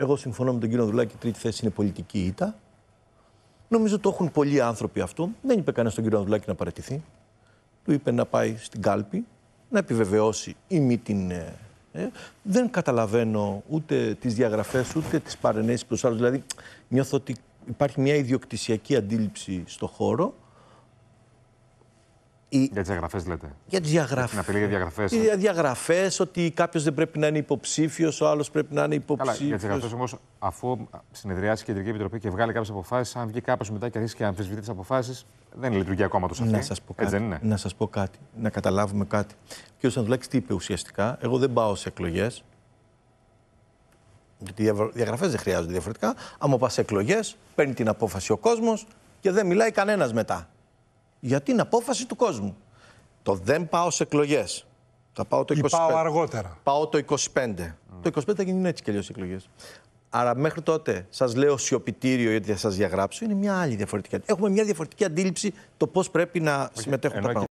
Εγώ συμφωνώ με τον κύριο Δουλάκη, η τρίτη θέση είναι πολιτική ήττα. Νομίζω το έχουν πολλοί άνθρωποι αυτό. Δεν είπε κανένας τον κύριο Δουλάκη να παρατηθεί. Του είπε να πάει στην κάλπη, να επιβεβαιώσει ή μη την. Ε, ε. δεν καταλαβαίνω ούτε τις διαγραφές ούτε τις παρενέσεις προς άλλους. Δηλαδή, νιώθω ότι υπάρχει μια ιδιοκτησιακή αντίληψη στο χώρο η... Για τις διαγραφές, λέτε. Για τις διαγραφές. Να πει για διαγραφές. Για ναι. διαγραφές, ότι κάποιος δεν πρέπει να είναι υποψήφιος, ο άλλος πρέπει να είναι υποψήφιο. για τις διαγραφές όμως, αφού συνεδριάσει η Κεντρική Επιτροπή και βγάλει κάποιες αποφάσεις, αν βγει κάποιος μετά και αρχίσει και αμφισβητεί τις αποφάσεις, δεν λειτουργεί ακόμα το σαφή. Να σας πω, κάτι. να πω κάτι, να καταλάβουμε κάτι. Ο κ. Ανδουλάκη τι είπε ουσιαστικά, εγώ δεν πάω σε εκλογές. Γιατί διαγραφές δεν χρειάζονται διαφορετικά. Αν πας σε εκλογές, παίρνει την απόφαση ο κόσμος και δεν μιλάει κανένας μετά για την απόφαση του κόσμου. Το δεν πάω σε εκλογές. Θα πάω το 25. Ή πάω αργότερα. Πάω το 25. Το 25 θα γίνουν έτσι και αλλιώ εκλογές. Άρα μέχρι τότε σας λέω σιωπητήριο γιατί θα σας διαγράψω. Είναι μια άλλη διαφορετική. Έχουμε μια διαφορετική αντίληψη το πώς πρέπει να συμμετέχουν τα πράγματα.